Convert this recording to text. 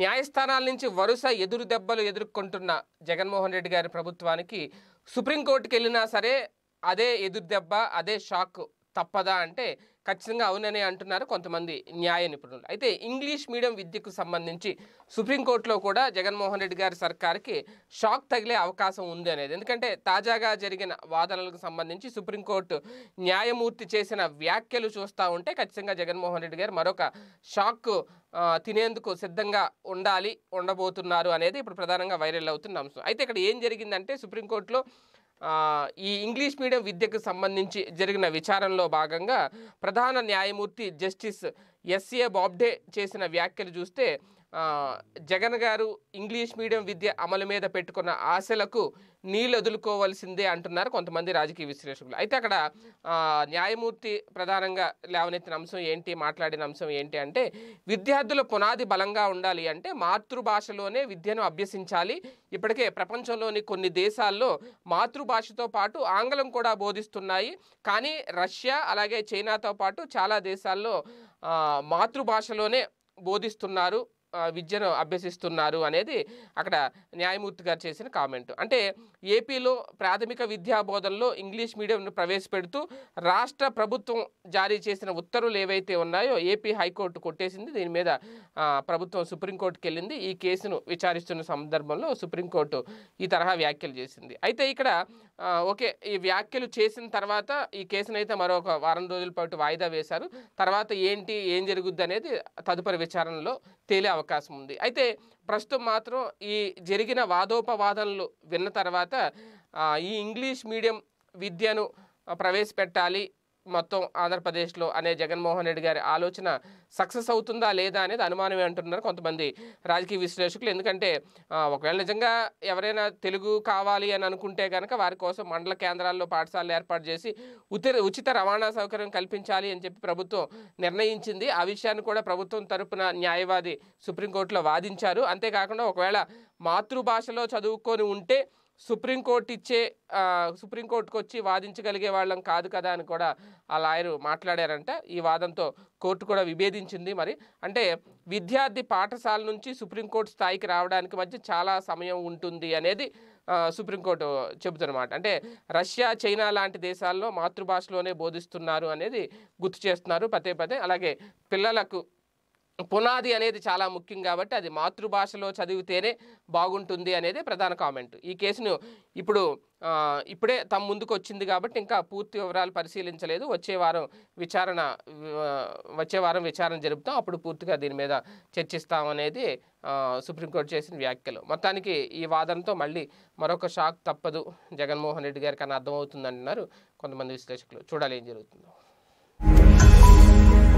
న్యాయస్థానాల నుంచి వరుస ఎదురు దెబ్బలు ఎదుర్కొంటున్న జగన్మోహన్ రెడ్డి గారి ప్రభుత్వానికి సుప్రీంకోర్టుకి వెళ్ళినా సరే అదే ఎదురు దెబ్బ అదే షాక్ తప్పదా అంటే ఖచ్చితంగా అవుననే అంటున్నారు కొంతమంది న్యాయ నిపుణులు అయితే ఇంగ్లీష్ మీడియం విద్యకు సంబంధించి సుప్రీంకోర్టులో కూడా జగన్మోహన్ రెడ్డి గారి సర్కార్కి షాక్ తగిలే అవకాశం ఉంది అనేది ఎందుకంటే తాజాగా జరిగిన వాదనలకు సంబంధించి సుప్రీంకోర్టు న్యాయమూర్తి చేసిన వ్యాఖ్యలు చూస్తూ ఉంటే ఖచ్చితంగా జగన్మోహన్ రెడ్డి గారు మరొక షాక్ తినేందుకు సిద్ధంగా ఉండాలి ఉండబోతున్నారు అనేది ఇప్పుడు ప్రధానంగా వైరల్ అవుతున్న అంశం అయితే ఇక్కడ ఏం జరిగిందంటే సుప్రీంకోర్టులో ఈ ఇంగ్లీష్ మీడియం విద్యకు సంబంధించి జరిగిన విచారణలో భాగంగా ప్రధాన న్యాయమూర్తి జస్టిస్ ఎస్ఏ బాబ్డే చేసిన వ్యాఖ్యలు చూస్తే జగన్ గారు ఇంగ్లీష్ మీడియం విద్య అమలు మీద పెట్టుకున్న ఆశలకు నీళ్ళు వదులుకోవాల్సిందే అంటున్నారు కొంతమంది రాజకీయ విశ్లేషకులు అయితే అక్కడ న్యాయమూర్తి ప్రధానంగా లేవనెత్తిన అంశం ఏంటి మాట్లాడిన అంశం ఏంటి అంటే విద్యార్థుల పునాది బలంగా ఉండాలి అంటే మాతృభాషలోనే విద్యను అభ్యసించాలి ఇప్పటికే ప్రపంచంలోని కొన్ని దేశాల్లో మాతృభాషతో పాటు ఆంగ్లం కూడా బోధిస్తున్నాయి కానీ రష్యా అలాగే చైనాతో పాటు చాలా దేశాల్లో మాతృభాషలోనే బోధిస్తున్నారు విద్యను అభ్యసిస్తున్నారు అనేది అక్కడ న్యాయమూర్తి గారు చేసిన కామెంట్ అంటే ఏపీలో ప్రాథమిక విద్యా బోధనలో ఇంగ్లీష్ మీడియంను ప్రవేశపెడుతూ రాష్ట్ర ప్రభుత్వం జారీ చేసిన ఉత్తర్వులు ఏవైతే ఉన్నాయో ఏపీ హైకోర్టు కొట్టేసింది దీని మీద ప్రభుత్వం సుప్రీంకోర్టుకి వెళ్ళింది ఈ కేసును విచారిస్తున్న సందర్భంలో సుప్రీంకోర్టు ఈ తరహా వ్యాఖ్యలు చేసింది అయితే ఇక్కడ ఓకే ఈ వ్యాఖ్యలు చేసిన తర్వాత ఈ కేసునైతే మరొక వారం రోజుల పాటు వాయిదా వేశారు తర్వాత ఏంటి ఏం జరుగుద్ది అనేది తదుపరి విచారణలో తేలే అవకాశం ఉంది అయితే ప్రస్తుతం మాత్రం ఈ జరిగిన వాదోపవాదనలు విన్న తర్వాత ఈ ఇంగ్లీష్ మీడియం విద్యను ప్రవేశపెట్టాలి మొత్తం ఆంధ్రప్రదేశ్లో అనే జగన్మోహన్ రెడ్డి గారి ఆలోచన సక్సెస్ అవుతుందా లేదా అనేది అనుమానమే అంటున్నారు కొంతమంది రాజకీయ విశ్లేషకులు ఎందుకంటే ఒకవేళ నిజంగా ఎవరైనా తెలుగు కావాలి అని అనుకుంటే కనుక వారి కోసం మండల కేంద్రాల్లో పాఠశాలలు ఏర్పాటు చేసి ఉచిత ఉచిత రవాణా సౌకర్యం కల్పించాలి అని చెప్పి ప్రభుత్వం నిర్ణయించింది ఆ విషయాన్ని కూడా ప్రభుత్వం తరపున న్యాయవాది సుప్రీంకోర్టులో వాదించారు అంతేకాకుండా ఒకవేళ మాతృభాషలో చదువుకొని ఉంటే సుప్రీంకోర్టు ఇచ్చే సుప్రీంకోర్టుకు వచ్చి వాదించగలిగే వాళ్ళం కాదు కదా అని కూడా ఆ లాయరు మాట్లాడారంట ఈ వాదంతో కోర్టు కూడా విభేదించింది మరి అంటే విద్యార్థి పాఠశాల నుంచి సుప్రీంకోర్టు స్థాయికి రావడానికి మధ్య చాలా సమయం ఉంటుంది అనేది సుప్రీంకోర్టు చెబుతున్నమాట అంటే రష్యా చైనా లాంటి దేశాల్లో మాతృభాషలోనే బోధిస్తున్నారు అనేది గుర్తు చేస్తున్నారు పదే పదే అలాగే పిల్లలకు పునాది అనేది చాలా ముఖ్యం కాబట్టి అది మాతృభాషలో చదివితేనే బాగుంటుంది అనేది ప్రధాన కామెంట్ ఈ కేసును ఇప్పుడు ఇప్పుడే తమ ముందుకు వచ్చింది కాబట్టి ఇంకా పూర్తి వివరాలు పరిశీలించలేదు వచ్చే వారం విచారణ వచ్చే వారం విచారణ జరుపుతాం అప్పుడు పూర్తిగా దీని మీద చర్చిస్తామనేది సుప్రీంకోర్టు చేసిన వ్యాఖ్యలు మొత్తానికి ఈ వాదనతో మళ్ళీ మరొక షాక్ తప్పదు జగన్మోహన్ రెడ్డి గారికి అని అర్థమవుతుందంటున్నారు కొంతమంది విశ్లేషకులు చూడాలి ఏం జరుగుతుందో